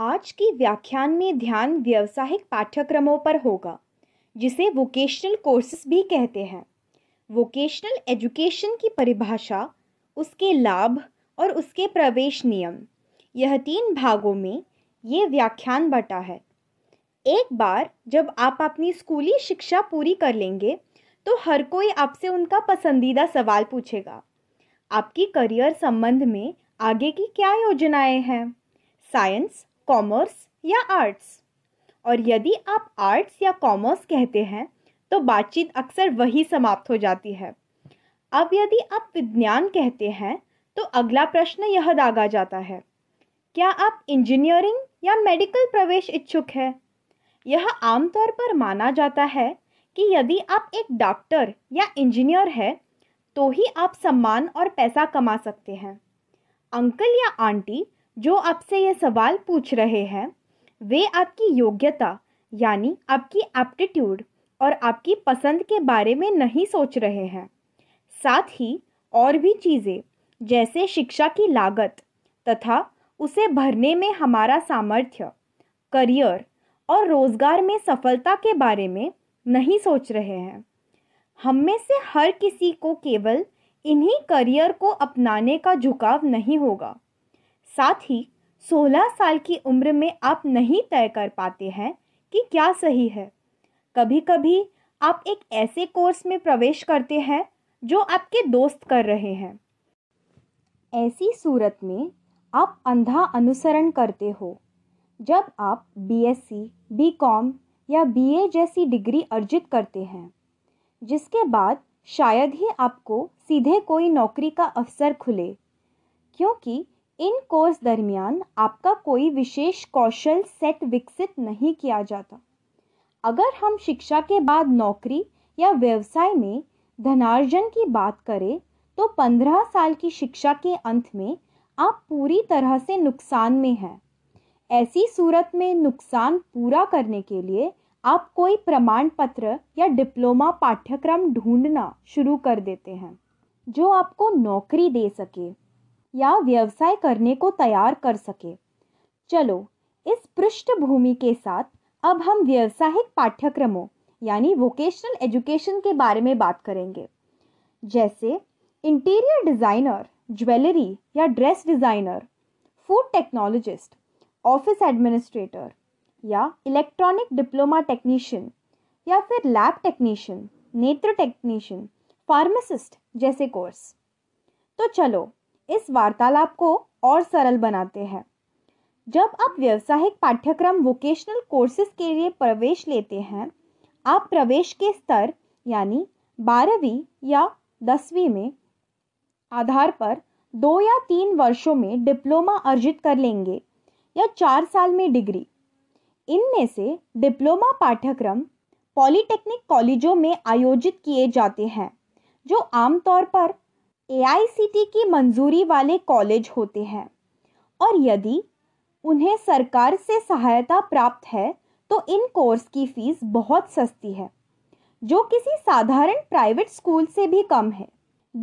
आज के व्याख्यान में ध्यान व्यावसायिक पाठ्यक्रमों पर होगा जिसे वोकेशनल कोर्सेस भी कहते हैं वोकेशनल एजुकेशन की परिभाषा उसके लाभ और उसके प्रवेश नियम यह तीन भागों में ये व्याख्यान बटा है एक बार जब आप अपनी स्कूली शिक्षा पूरी कर लेंगे तो हर कोई आपसे उनका पसंदीदा सवाल पूछेगा आपकी करियर संबंध में आगे की क्या योजनाएं हैं साइंस कॉमर्स या आर्ट्स और यदि आप आर्ट्स या कॉमर्स कहते हैं तो बातचीत अक्सर वही समाप्त हो जाती है अब यदि आप विज्ञान कहते हैं तो अगला प्रश्न यह दागा जाता है क्या आप इंजीनियरिंग या मेडिकल प्रवेश इच्छुक है यह आमतौर पर माना जाता है कि यदि आप एक डॉक्टर या इंजीनियर है तो ही आप सम्मान और पैसा कमा सकते हैं अंकल या आंटी जो आपसे ये सवाल पूछ रहे हैं वे आपकी योग्यता यानी आपकी एप्टीट्यूड और आपकी पसंद के बारे में नहीं सोच रहे हैं साथ ही और भी चीज़ें जैसे शिक्षा की लागत तथा उसे भरने में हमारा सामर्थ्य करियर और रोज़गार में सफलता के बारे में नहीं सोच रहे हैं हम में से हर किसी को केवल इन्हीं करियर को अपनाने का झुकाव नहीं होगा साथ ही 16 साल की उम्र में आप नहीं तय कर पाते हैं कि क्या सही है कभी कभी आप एक ऐसे कोर्स में प्रवेश करते हैं जो आपके दोस्त कर रहे हैं ऐसी सूरत में आप अंधा अनुसरण करते हो जब आप बीएससी, बीकॉम या बीए जैसी डिग्री अर्जित करते हैं जिसके बाद शायद ही आपको सीधे कोई नौकरी का अवसर खुले क्योंकि इन कोर्स दरमियान आपका कोई विशेष कौशल सेट विकसित नहीं किया जाता अगर हम शिक्षा के बाद नौकरी या व्यवसाय में धनार्जन की बात करें तो पंद्रह साल की शिक्षा के अंत में आप पूरी तरह से नुकसान में हैं ऐसी सूरत में नुकसान पूरा करने के लिए आप कोई प्रमाण पत्र या डिप्लोमा पाठ्यक्रम ढूंढना शुरू कर देते हैं जो आपको नौकरी दे सके या व्यवसाय करने को तैयार कर सके चलो इस पृष्ठभूमि के साथ अब हम व्यवसायिक पाठ्यक्रमों यानी वोकेशनल एजुकेशन के बारे में बात करेंगे जैसे इंटीरियर डिज़ाइनर ज्वेलरी या dress designer food technologist office administrator या इलेक्ट्रॉनिक डिप्लोमा टेक्नीशियन या फिर लैब टेक्नीशियन नेत्र टेक्नीशियन फार्मासिस्ट जैसे कोर्स तो चलो इस वार्तालाप को और सरल बनाते हैं जब आप व्यवसायिक पाठ्यक्रम वोकेशनल कोर्सेज के लिए प्रवेश लेते हैं आप प्रवेश के स्तर यानी बारहवीं या दसवीं में आधार पर दो या तीन वर्षों में डिप्लोमा अर्जित कर लेंगे या चार साल में डिग्री इनमें से डिप्लोमा पाठ्यक्रम पॉलिटेक्निक कॉलेजों में आयोजित किए जाते हैं जो आमतौर पर ए की मंजूरी वाले कॉलेज होते हैं और यदि उन्हें सरकार से सहायता प्राप्त है तो इन कोर्स की फीस बहुत सस्ती है जो किसी साधारण प्राइवेट स्कूल से भी कम है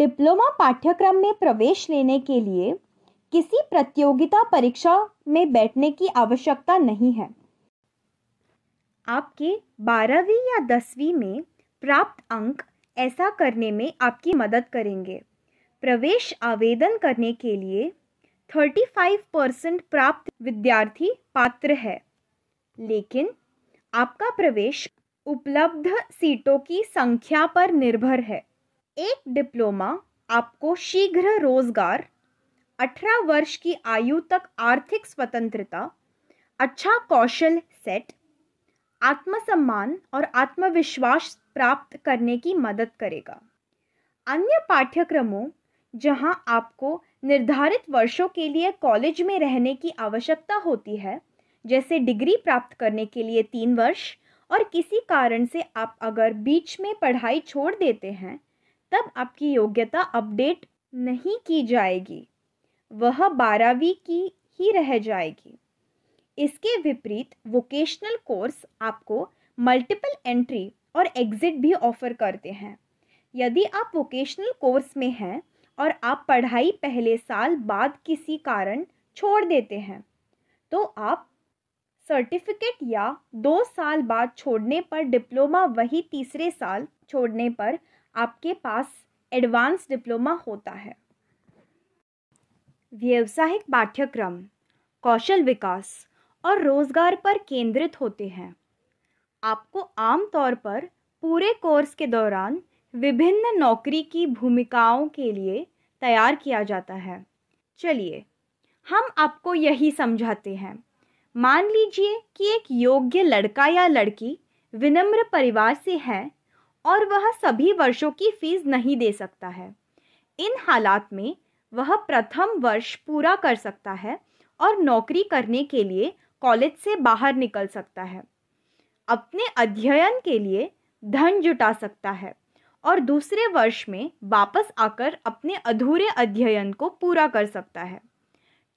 डिप्लोमा पाठ्यक्रम में प्रवेश लेने के लिए किसी प्रतियोगिता परीक्षा में बैठने की आवश्यकता नहीं है आपके बारहवीं या दसवीं में प्राप्त अंक ऐसा करने में आपकी मदद करेंगे प्रवेश आवेदन करने के लिए 35 परसेंट प्राप्त विद्यार्थी पात्र है लेकिन आपका प्रवेश उपलब्ध सीटों की संख्या पर निर्भर है एक डिप्लोमा आपको शीघ्र रोजगार 18 वर्ष की आयु तक आर्थिक स्वतंत्रता अच्छा कौशल सेट आत्मसम्मान और आत्मविश्वास प्राप्त करने की मदद करेगा अन्य पाठ्यक्रमों जहां आपको निर्धारित वर्षों के लिए कॉलेज में रहने की आवश्यकता होती है जैसे डिग्री प्राप्त करने के लिए तीन वर्ष और किसी कारण से आप अगर बीच में पढ़ाई छोड़ देते हैं तब आपकी योग्यता अपडेट नहीं की जाएगी वह बारहवीं की ही रह जाएगी इसके विपरीत वोकेशनल कोर्स आपको मल्टीपल एंट्री और एग्ज़िट भी ऑफ़र करते हैं यदि आप वोकेशनल कोर्स में हैं और आप पढ़ाई पहले साल बाद किसी कारण छोड़ देते हैं तो आप सर्टिफिकेट या दो साल बाद छोड़ने पर डिप्लोमा वही तीसरे साल छोड़ने पर आपके पास एडवांस डिप्लोमा होता है व्यावसायिक पाठ्यक्रम कौशल विकास और रोजगार पर केंद्रित होते हैं आपको आमतौर पर पूरे कोर्स के दौरान विभिन्न नौकरी की भूमिकाओं के लिए तैयार किया जाता है चलिए हम आपको यही समझाते हैं मान लीजिए कि एक योग्य लड़का या लड़की विनम्र परिवार से है और वह सभी वर्षों की फीस नहीं दे सकता है इन हालात में वह प्रथम वर्ष पूरा कर सकता है और नौकरी करने के लिए कॉलेज से बाहर निकल सकता है अपने अध्ययन के लिए धन जुटा सकता है और दूसरे वर्ष में वापस आकर अपने अधूरे अध्ययन को पूरा कर सकता है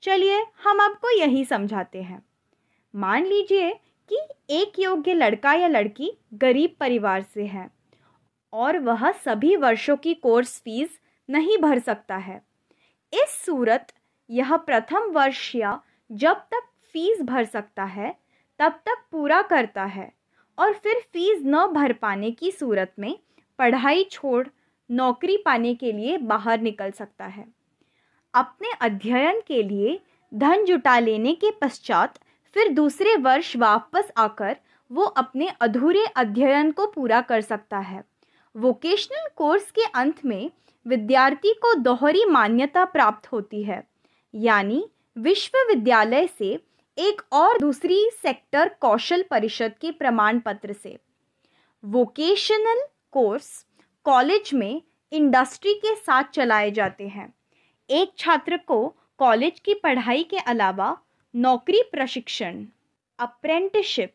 चलिए हम आपको यही समझाते हैं मान लीजिए कि एक योग्य लड़का या लड़की गरीब परिवार से है और वह सभी वर्षों की कोर्स फीस नहीं भर सकता है इस सूरत यह प्रथम वर्ष या जब तक फीस भर सकता है तब तक पूरा करता है और फिर फीस न भर पाने की सूरत में पढ़ाई छोड़ नौकरी पाने के लिए बाहर निकल सकता है अपने अध्ययन के लिए धन जुटा लेने के पश्चात फिर दूसरे वर्ष वापस आकर वो अपने अधूरे अध्ययन को पूरा कर सकता है वोकेशनल कोर्स के अंत में विद्यार्थी को दोहरी मान्यता प्राप्त होती है यानी विश्वविद्यालय से एक और दूसरी सेक्टर कौशल परिषद के प्रमाण पत्र से वोकेशनल कोर्स कॉलेज में इंडस्ट्री के साथ चलाए जाते हैं एक छात्र को कॉलेज की पढ़ाई के अलावा नौकरी प्रशिक्षण अप्रेंटिसशिप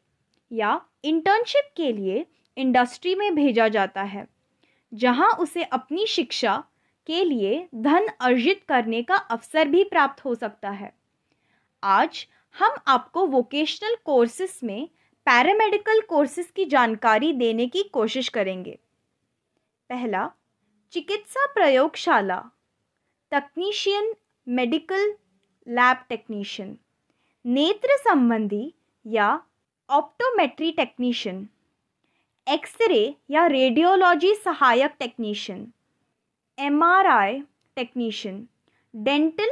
या इंटर्नशिप के लिए इंडस्ट्री में भेजा जाता है जहां उसे अपनी शिक्षा के लिए धन अर्जित करने का अवसर भी प्राप्त हो सकता है आज हम आपको वोकेशनल कोर्सेस में पैरामेडिकल कोर्सेस की जानकारी देने की कोशिश करेंगे पहला चिकित्सा प्रयोगशाला तकनीशियन मेडिकल लैब टेक्नीशियन नेत्र संबंधी या ऑप्टोमेट्री टेक्नीशियन एक्सरे या रेडियोलॉजी सहायक technician MRI technician dental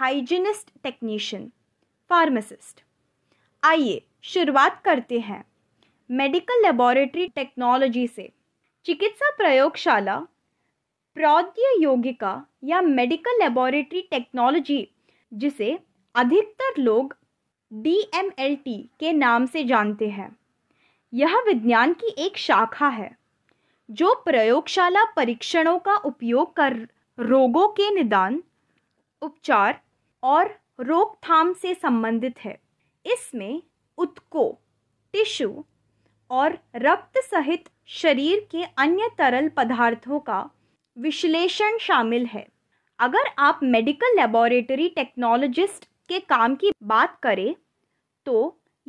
hygienist technician pharmacist आइए शुरुआत करते हैं मेडिकल लेबॉरेटरी टेक्नोलॉजी से चिकित्सा प्रयोगशाला प्रौद्योगिका या मेडिकल लेबोरेटरी टेक्नोलॉजी जिसे अधिकतर लोग डी के नाम से जानते हैं यह विज्ञान की एक शाखा है जो प्रयोगशाला परीक्षणों का उपयोग कर रोगों के निदान उपचार और रोकथाम से संबंधित है इसमें उत्को टिश्यू और रक्त सहित शरीर के अन्य तरल पदार्थों का विश्लेषण शामिल है अगर आप मेडिकल लेबोरेटरी टेक्नोलॉजिस्ट के काम की बात करें तो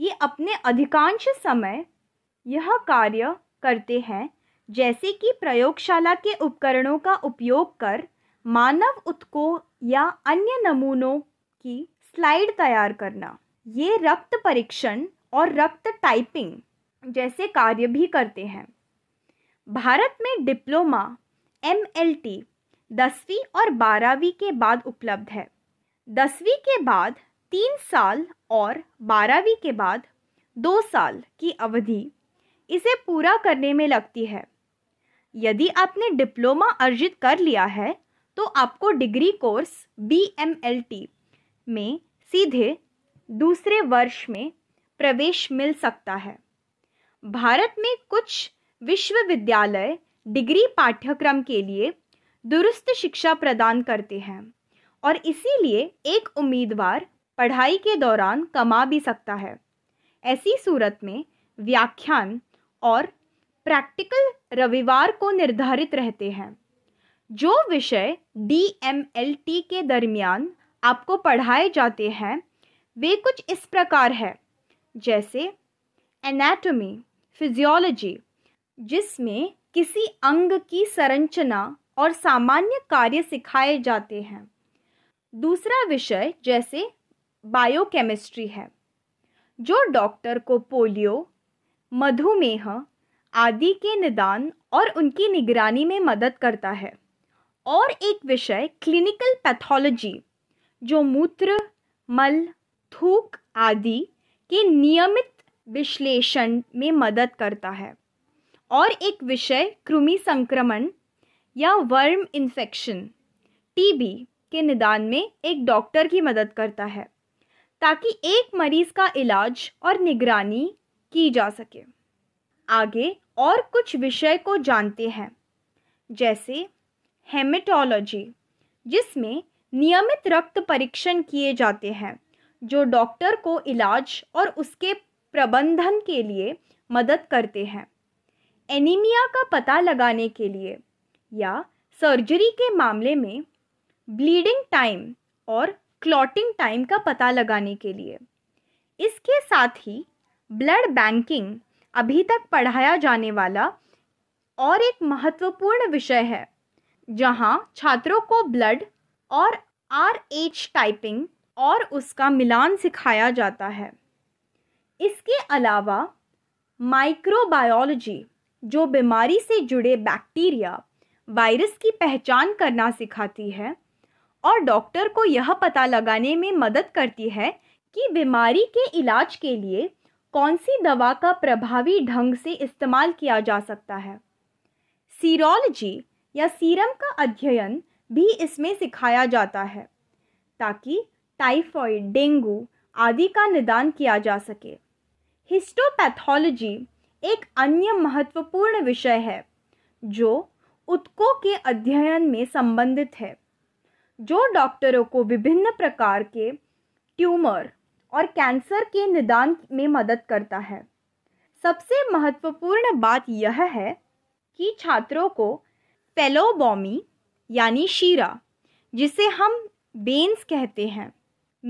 ये अपने अधिकांश समय यह कार्य करते हैं जैसे कि प्रयोगशाला के उपकरणों का उपयोग कर मानव उत्कों या अन्य नमूनों की स्लाइड तैयार करना ये रक्त परीक्षण और रक्त टाइपिंग जैसे कार्य भी करते हैं भारत में डिप्लोमा एम एल टी दसवीं और बारहवीं के बाद उपलब्ध है दसवीं के बाद तीन साल और बारहवीं के बाद दो साल की अवधि इसे पूरा करने में लगती है यदि आपने डिप्लोमा अर्जित कर लिया है तो आपको degree course B M L T में सीधे दूसरे वर्ष में प्रवेश मिल सकता है भारत में कुछ विश्वविद्यालय डिग्री पाठ्यक्रम के लिए दुरुस्त शिक्षा प्रदान करते हैं और इसीलिए एक उम्मीदवार पढ़ाई के दौरान कमा भी सकता है ऐसी सूरत में व्याख्यान और प्रैक्टिकल रविवार को निर्धारित रहते हैं जो विषय डी एम एल टी के दरमियान आपको पढ़ाए जाते हैं वे कुछ इस प्रकार है जैसे एनाटॉमी फिजियोलॉजी जिसमें किसी अंग की संरचना और सामान्य कार्य सिखाए जाते हैं दूसरा विषय जैसे बायोकेमिस्ट्री है जो डॉक्टर को पोलियो मधुमेह आदि के निदान और उनकी निगरानी में मदद करता है और एक विषय क्लिनिकल पैथोलॉजी जो मूत्र मल थूक आदि के नियमित विश्लेषण में मदद करता है और एक विषय कृमि संक्रमण या वर्म इन्फेक्शन टीबी के निदान में एक डॉक्टर की मदद करता है ताकि एक मरीज का इलाज और निगरानी की जा सके आगे और कुछ विषय को जानते हैं जैसे हेमेटोलॉजी जिसमें नियमित रक्त परीक्षण किए जाते हैं जो डॉक्टर को इलाज और उसके प्रबंधन के लिए मदद करते हैं एनीमिया का पता लगाने के लिए या सर्जरी के मामले में ब्लीडिंग टाइम और क्लॉटिंग टाइम का पता लगाने के लिए इसके साथ ही ब्लड बैंकिंग अभी तक पढ़ाया जाने वाला और एक महत्वपूर्ण विषय है जहां छात्रों को ब्लड और आर एच टाइपिंग और उसका मिलान सिखाया जाता है इसके अलावा माइक्रोबायोलॉजी जो बीमारी से जुड़े बैक्टीरिया वायरस की पहचान करना सिखाती है और डॉक्टर को यह पता लगाने में मदद करती है कि बीमारी के इलाज के लिए कौन सी दवा का प्रभावी ढंग से इस्तेमाल किया जा सकता है सीरोलॉजी या सीरम का अध्ययन भी इसमें सिखाया जाता है ताकि टाइफॉइड डेंगू आदि का निदान किया जा सके हिस्टोपैथोलॉजी एक अन्य महत्वपूर्ण विषय है जो उत्कों के अध्ययन में संबंधित है जो डॉक्टरों को विभिन्न प्रकार के ट्यूमर और कैंसर के निदान में मदद करता है सबसे महत्वपूर्ण बात यह है कि छात्रों को पेलोबॉमी यानी शीरा जिसे हम बेन्स कहते हैं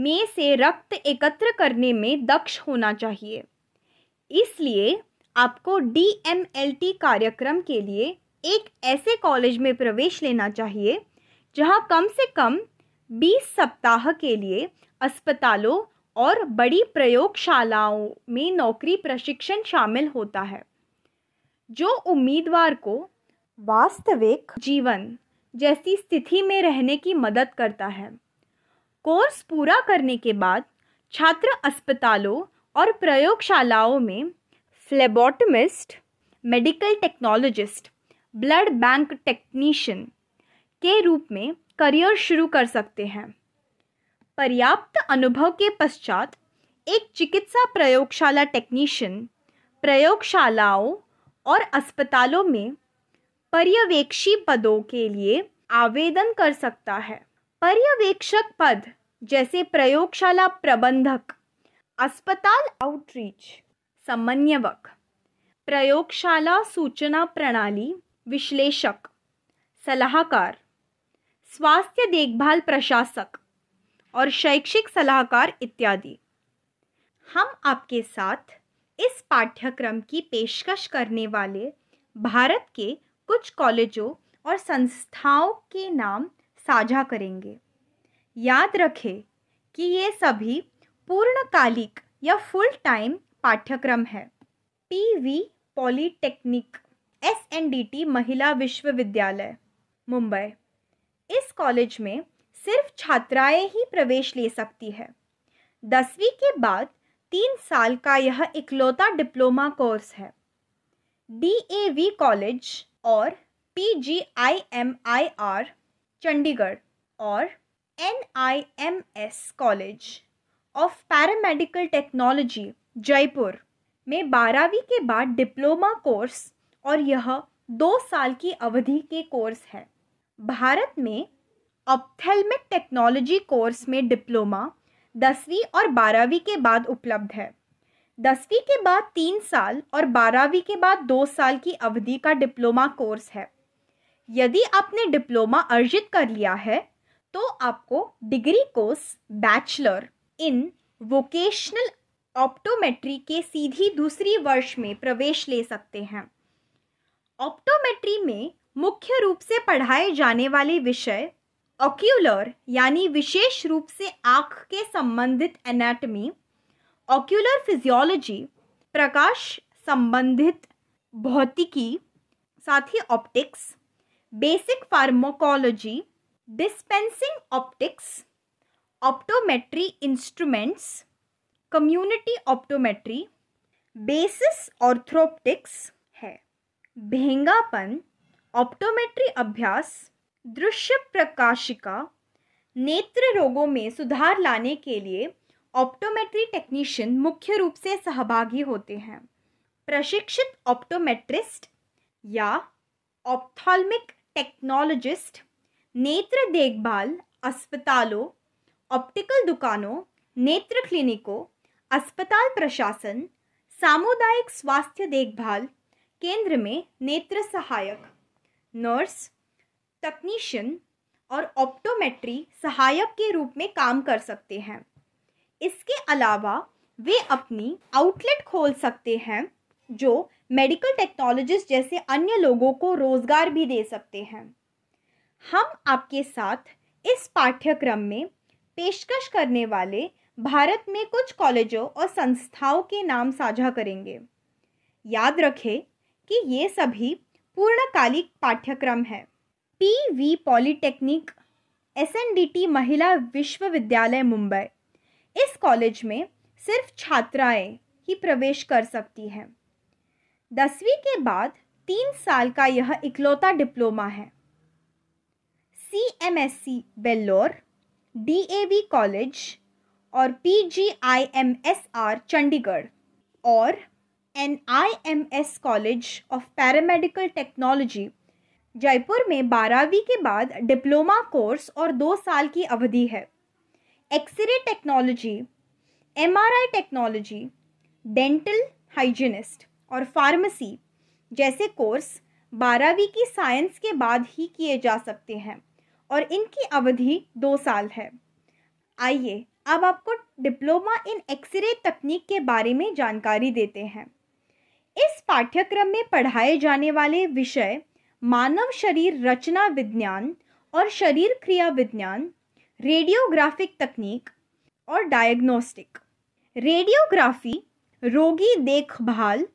में से रक्त एकत्र करने में दक्ष होना चाहिए इसलिए आपको डी कार्यक्रम के लिए एक ऐसे कॉलेज में प्रवेश लेना चाहिए जहां कम से कम 20 सप्ताह के लिए अस्पतालों और बड़ी प्रयोगशालाओं में नौकरी प्रशिक्षण शामिल होता है जो उम्मीदवार को वास्तविक जीवन जैसी स्थिति में रहने की मदद करता है कोर्स पूरा करने के बाद छात्र अस्पतालों और प्रयोगशालाओं में phlebotomist medical technologist blood bank technician के रूप में करियर शुरू कर सकते हैं पर्याप्त अनुभव के पश्चात एक चिकित्सा प्रयोगशाला टेक्नीशियन प्रयोगशालाओं और अस्पतालों में पर्यवेक्षी पदों के लिए आवेदन कर सकता है पर्यवेक्षक पद जैसे प्रयोगशाला प्रबंधक अस्पताल आउटरीच समन्वयक प्रयोगशाला सूचना प्रणाली विश्लेषक सलाहकार स्वास्थ्य देखभाल प्रशासक और शैक्षिक सलाहकार इत्यादि हम आपके साथ इस पाठ्यक्रम की पेशकश करने वाले भारत के कुछ कॉलेजों और संस्थाओं के नाम साझा करेंगे याद रखें कि ये सभी पूर्णकालिक या फुल टाइम पाठ्यक्रम है PV polytechnic S N D T महिला विश्वविद्यालय मुंबई इस कॉलेज में सिर्फ छात्राएं ही प्रवेश ले सकती है दसवीं के बाद तीन साल का यह इकलौता डिप्लोमा कोर्स है डी ए वी कॉलेज और P G I M I R Chandigarh और N I M S college of paramedical technology Jaipur में बारहवीं के बाद डिप्लोमा कोर्स और यह दो साल की अवधि के कोर्स है भारत में ऑप्थेलमिक टेक्नोलॉजी कोर्स में डिप्लोमा दसवीं और बारहवीं के बाद उपलब्ध है दसवीं के बाद तीन साल और बारहवीं के बाद दो साल की अवधि का डिप्लोमा कोर्स है यदि आपने डिप्लोमा अर्जित कर लिया है तो आपको degree course bachelor in vocational optometry के सीधी दूसरी वर्ष में प्रवेश ले सकते हैं ऑप्टोमेट्री में मुख्य रूप से पढ़ाए जाने वाले विषय ऑक्यूलर यानी विशेष रूप से आँख के संबंधित एनाटमी ऑक्यूलर फिजियोलॉजी प्रकाश संबंधित भौतिकी साथ ही optics basic pharmacology dispensing optics optometry instruments community optometry basis orthoptics है भेंगापन ऑप्टोमेट्री अभ्यास दृश्य प्रकाशिका नेत्र रोगों में सुधार लाने के लिए ऑप्टोमेट्री टेक्नीशियन मुख्य रूप से सहभागी होते हैं प्रशिक्षित ऑप्टोमेट्रिस्ट या ऑप्थॉल्मिक टेक्नोलॉजिस्ट नेत्र देखभाल अस्पतालों ऑप्टिकल दुकानों नेत्र क्लिनिकों अस्पताल प्रशासन सामुदायिक स्वास्थ्य देखभाल केंद्र में नेत्र सहायक नर्स तकनीशियन और ऑप्टोमेट्री सहायक के रूप में काम कर सकते हैं इसके अलावा वे अपनी आउटलेट खोल सकते हैं जो मेडिकल टेक्नोलॉजिस्ट जैसे अन्य लोगों को रोज़गार भी दे सकते हैं हम आपके साथ इस पाठ्यक्रम में पेशकश करने वाले भारत में कुछ कॉलेजों और संस्थाओं के नाम साझा करेंगे याद रखें कि ये सभी पूर्णकालिक पाठ्यक्रम है P V polytechnic S N D T महिला विश्वविद्यालय मुंबई इस कॉलेज में सिर्फ छात्राएं ही प्रवेश कर सकती हैं दसवीं के बाद तीन साल का यह इकलौता डिप्लोमा है C M S C Vellore DAV college और पीजीआईएमएसआर चंडीगढ़ और N I M S college of paramedical technology Jaipur में बारहवीं के बाद डिप्लोमा कोर्स और दो साल की अवधि है X ray technology M R I technology dental hygienist और फार्मेसी जैसे कोर्स बारहवीं की साइंस के बाद ही किए जा सकते हैं और इनकी अवधि दो साल है आइए अब आपको डिप्लोमा इन एक्सरे तकनीक के बारे में जानकारी देते हैं इस पाठ्यक्रम में पढ़ाए जाने वाले विषय मानव शरीर रचना विज्ञान और शरीर क्रिया विज्ञान रेडियोग्राफिक तकनीक और डायग्नोस्टिक रेडियोग्राफी रोगी देखभाल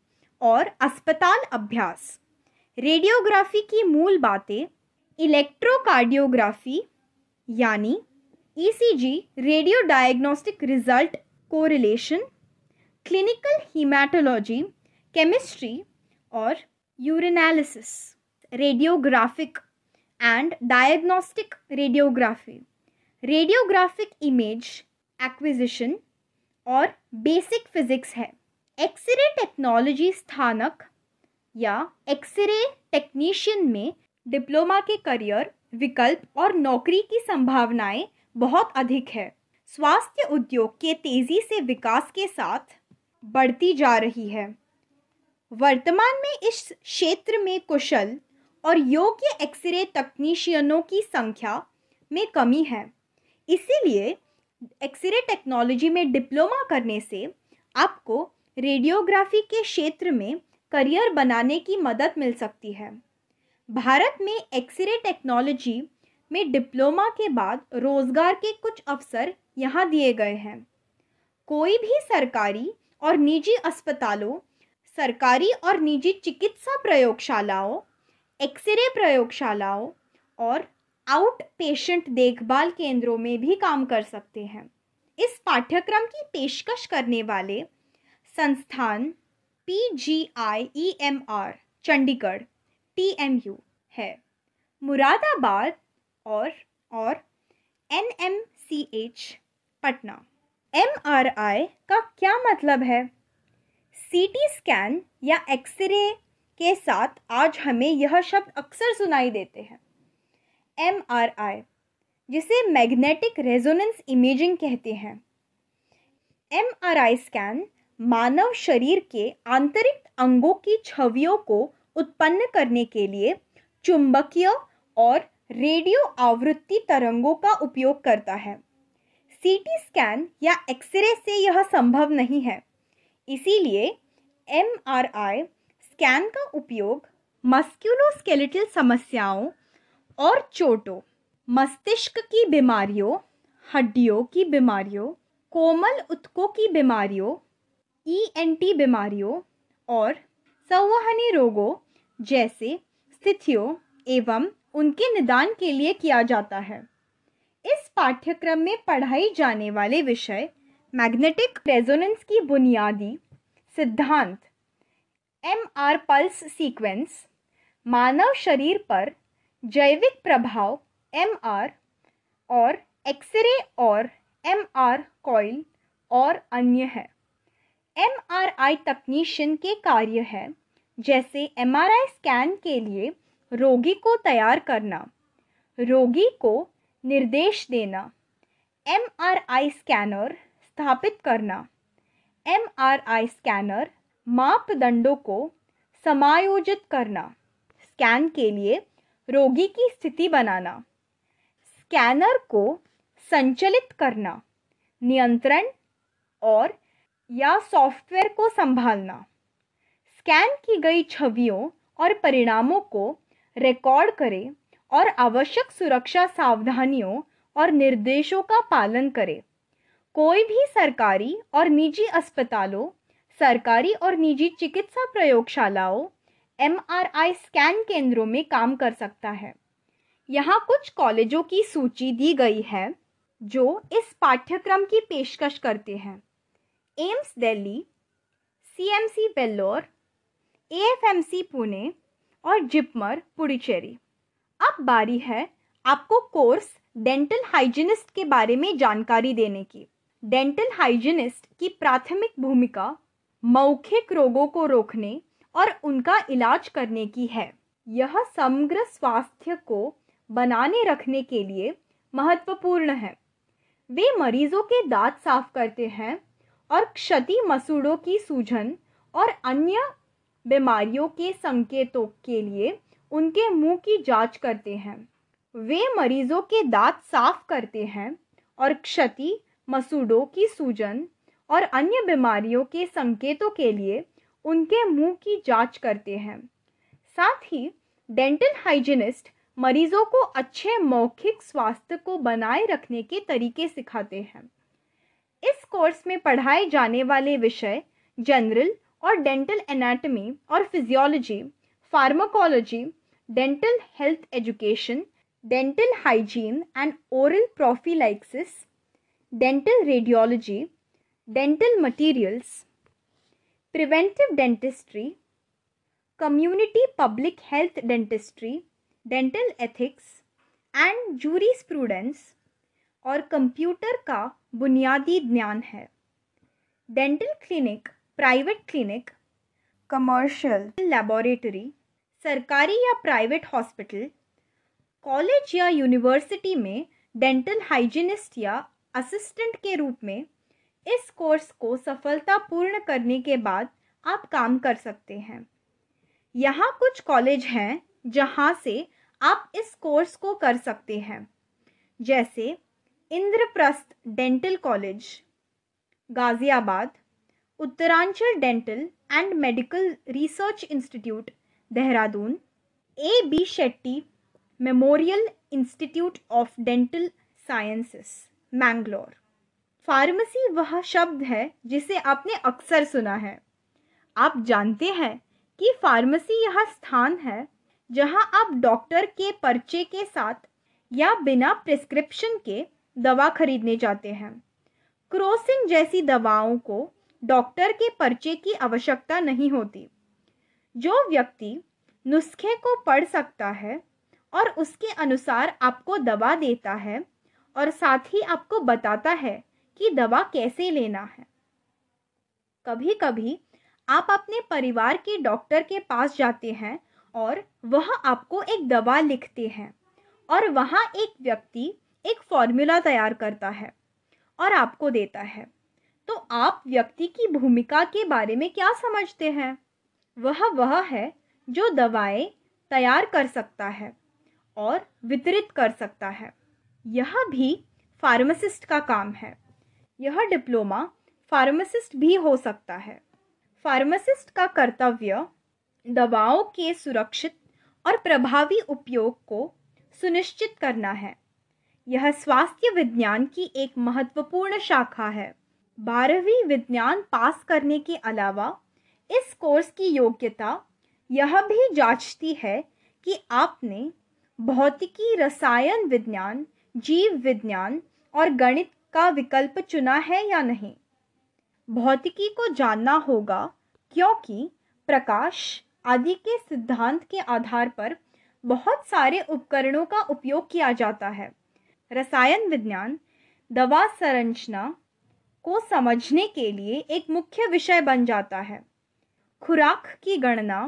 और अस्पताल अभ्यास रेडियोग्राफी की मूल बातें इलेक्ट्रोकार्डियोग्राफी यानी ECG radio diagnostic result correlation clinical haematology chemistry और urinalysis radiographic and diagnostic radiography radiographic image acquisition और बेसिक फिजिक्स है एक्सरे टेक्नोलॉजी स्थानक या एक्सरे टेक्नीशियन में डिप्लोमा के करियर विकल्प और नौकरी की संभावनाएं बहुत अधिक है स्वास्थ्य उद्योग के तेजी से विकास के साथ बढ़ती जा रही है वर्तमान में इस क्षेत्र में कुशल और योग्य एक्सरे तकनीशियनों की संख्या में कमी है इसीलिए एक्सरे टेक्नोलॉजी में डिप्लोमा करने से आपको रेडियोग्राफी के क्षेत्र में करियर बनाने की मदद मिल सकती है भारत में एक्सरे टेक्नोलॉजी में डिप्लोमा के बाद रोजगार के कुछ अवसर यहाँ दिए गए हैं कोई भी सरकारी और निजी अस्पतालों सरकारी और निजी चिकित्सा प्रयोगशालाओं एक्सरे प्रयोगशालाओं और आउट पेशेंट देखभाल केंद्रों में भी काम कर सकते हैं इस पाठ्यक्रम की पेशकश करने वाले संस्थान P G I E M R Chandigarh T M U है मुरादाबाद और और N M C H Patna M R I का क्या मतलब है सी टी स्कैन या एक्सरे के साथ आज हमें यह शब्द अक्सर सुनाई देते हैं एम आर आई जिसे मैग्नेटिक रेजोनेंस इमेजिंग कहते हैं एम आर आई स्कैन मानव शरीर के आंतरिक अंगों की छवियों को उत्पन्न करने के लिए चुंबकीय और रेडियो आवृत्ति तरंगों का उपयोग करता है सीटी स्कैन या एक्सरे से यह संभव नहीं है इसीलिए एम स्कैन का उपयोग मस्क्यूलोस्केलेटल समस्याओं और चोटों मस्तिष्क की बीमारियों हड्डियों की बीमारियों कोमल उत्कों की बीमारियों ई एन टी बीमारियों और संवहनी रोगों जैसे स्थितियों एवं उनके निदान के लिए किया जाता है इस पाठ्यक्रम में पढ़ाई जाने वाले विषय मैग्नेटिक रेजोनेंस की बुनियादी सिद्धांत एम आर पल्स सीक्वेंस मानव शरीर पर जैविक प्रभाव एम आर और एक्सरे और एम आर कॉइल और अन्य है एम आर आई तकनीशियन के कार्य है जैसे एमआरआई स्कैन के लिए रोगी को तैयार करना रोगी को निर्देश देना एमआरआई स्कैनर स्थापित करना एमआरआई स्कैनर मापदंडों को समायोजित करना स्कैन के लिए रोगी की स्थिति बनाना स्कैनर को संचलित करना नियंत्रण और या सॉफ्टवेयर को संभालना स्कैन की गई छवियों और परिणामों को रिकॉर्ड करें और आवश्यक सुरक्षा सावधानियों और निर्देशों का पालन करें कोई भी सरकारी और निजी अस्पतालों सरकारी और निजी चिकित्सा प्रयोगशालाओं एम स्कैन केंद्रों में काम कर सकता है यहाँ कुछ कॉलेजों की सूची दी गई है जो इस पाठ्यक्रम की पेशकश करते हैं AIIMS Delhi C M C Vellore AFMC Pune और जिपमर पुडुचेरी अब बारी है आपको कोर्स डेंटल हाइजीनिस्ट के बारे में जानकारी देने की डेंटल हाइजीनिस्ट की प्राथमिक भूमिका मौखिक रोगों को रोकने और उनका इलाज करने की है यह समग्र स्वास्थ्य को बनाने रखने के लिए महत्वपूर्ण है वे मरीजों के दांत साफ करते हैं और क्षति मसूड़ों की सूजन और अन्य बीमारियों के संकेतों के लिए उनके मुंह की जांच करते हैं वे मरीजों के दांत साफ करते हैं और क्षति मसूड़ों की सूजन और अन्य बीमारियों के संकेतों के लिए उनके मुंह की जांच करते हैं साथ ही डेंटल हाइजीनिस्ट मरीजों को अच्छे मौखिक स्वास्थ्य को बनाए रखने के तरीके सिखाते हैं इस कोर्स में पढ़ाए जाने वाले विषय जनरल और डेंटल एनाटमी और physiology pharmacology dental health education dental hygiene and oral prophylaxis dental radiology dental materials preventive dentistry community public health dentistry dental ethics and jurisprudence और कंप्यूटर का बुनियादी ज्ञान है dental clinic private clinic commercial laboratory सरकारी या private hospital college या university में dental hygienist या असिस्टेंट के रूप में इस कोर्स को सफलतापूर्ण करने के बाद आप काम कर सकते हैं यहाँ कुछ कॉलेज हैं जहाँ से आप इस कोर्स को कर सकते हैं जैसे Indraprastha dental college Ghaziabad Uttaranchal dental and medical research institute Dehradun A B Shetty memorial institute of dental sciences Mangalore pharmacy वह शब्द है जिसे आपने अक्सर सुना है आप जानते हैं कि फार्मेसी यह स्थान है जहां आप डॉक्टर के पर्चे के साथ या बिना प्रिस्क्रिप्शन के दवा खरीदने जाते हैं क्रोसिन जैसी दवाओं को डॉक्टर के पर्चे की आवश्यकता नहीं होती जो व्यक्ति नुस्खे को पढ़ सकता है और उसके अनुसार आपको दवा देता है और साथ ही आपको बताता है कि दवा कैसे लेना है कभी कभी आप अपने परिवार के डॉक्टर के पास जाते हैं और वह आपको एक दवा लिखते हैं और वहाँ एक व्यक्ति एक फॉर्मूला तैयार करता है और आपको देता है तो आप व्यक्ति की भूमिका के बारे में क्या समझते हैं वह वह है जो दवाएं तैयार कर सकता है और वितरित कर सकता है यह भी फार्मासिस्ट का काम है यह डिप्लोमा फार्मासिस्ट भी हो सकता है फार्मासिस्ट का कर्तव्य दवाओं के सुरक्षित और प्रभावी उपयोग को सुनिश्चित करना है यह स्वास्थ्य विज्ञान की एक महत्वपूर्ण शाखा है बारहवीं विज्ञान पास करने के अलावा इस कोर्स की योग्यता यह भी जांचती है कि आपने भौतिकी रसायन विज्ञान जीव विज्ञान और गणित का विकल्प चुना है या नहीं भौतिकी को जानना होगा क्योंकि प्रकाश आदि के सिद्धांत के आधार पर बहुत सारे उपकरणों का उपयोग किया जाता है रसायन विज्ञान दवा संरचना को समझने के लिए एक मुख्य विषय बन जाता है खुराक की गणना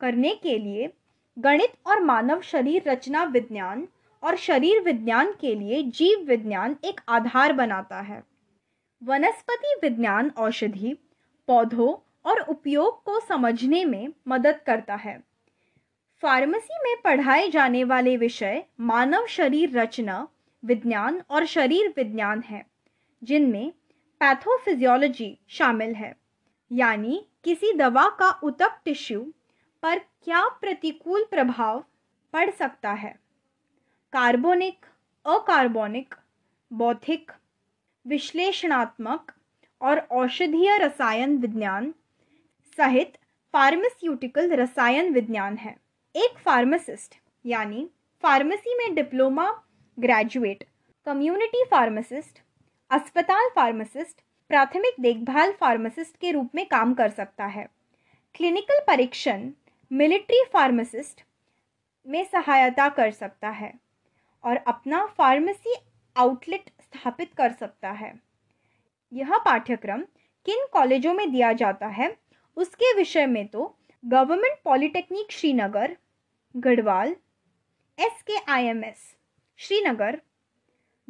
करने के लिए गणित और मानव शरीर रचना विज्ञान और शरीर विज्ञान के लिए जीव विज्ञान एक आधार बनाता है वनस्पति विज्ञान औषधि पौधों और उपयोग को समझने में मदद करता है फार्मेसी में पढ़ाए जाने वाले विषय मानव शरीर रचना विज्ञान और शरीर विज्ञान है जिनमें पैथोफिजियोलॉजी शामिल है यानी किसी दवा का उतप टिश्यू पर क्या प्रतिकूल प्रभाव पड़ सकता है कार्बोनिक अकार्बोनिक बौद्धिक विश्लेषणात्मक और औषधीय रसायन विज्ञान सहित फार्मास्यूटिकल रसायन विज्ञान है एक फार्मासिस्ट यानी फार्मेसी में डिप्लोमा ग्रेजुएट कम्युनिटी फार्मासिस्ट अस्पताल फार्मासिस्ट प्राथमिक देखभाल फार्मासिस्ट के रूप में काम कर सकता है क्लिनिकल परीक्षण मिलिट्री फार्मासिस्ट में सहायता कर सकता है और अपना फार्मेसी आउटलेट स्थापित कर सकता है यह पाठ्यक्रम किन कॉलेजों में दिया जाता है उसके विषय में तो government polytechnic Srinagar Garhwal S K I M S Srinagar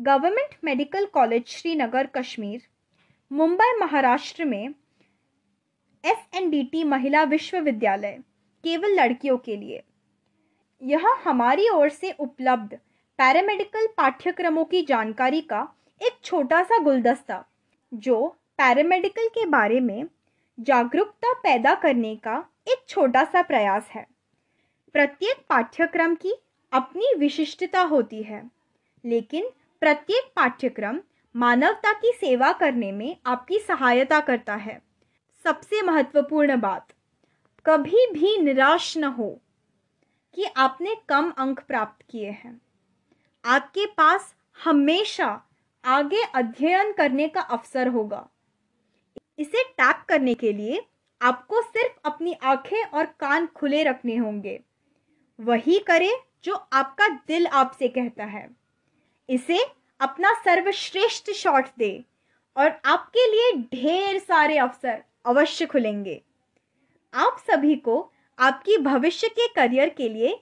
government medical college Srinagar Kashmir Mumbai Maharashtra में एस महिला विश्वविद्यालय केवल लड़कियों के लिए यह हमारी ओर से उपलब्ध पैरामेडिकल पाठ्यक्रमों की जानकारी का एक छोटा सा गुलदस्ता जो पैरामेडिकल के बारे में जागरूकता पैदा करने का एक छोटा सा प्रयास है प्रत्येक पाठ्यक्रम की अपनी विशिष्टता होती है लेकिन प्रत्येक पाठ्यक्रम मानवता की सेवा करने में आपकी सहायता करता है सबसे महत्वपूर्ण बात कभी भी निराश न हो कि आपने कम अंक प्राप्त किए हैं आपके पास हमेशा आगे अध्ययन करने का अवसर होगा इसे टैप करने के लिए आपको सिर्फ अपनी आंखें और कान खुले रखने होंगे वही करें जो आपका दिल आपसे कहता है इसे अपना सर्वश्रेष्ठ शॉट दे और आपके लिए ढेर सारे अवसर अवश्य खुलेंगे आप सभी को आपकी भविष्य के करियर के लिए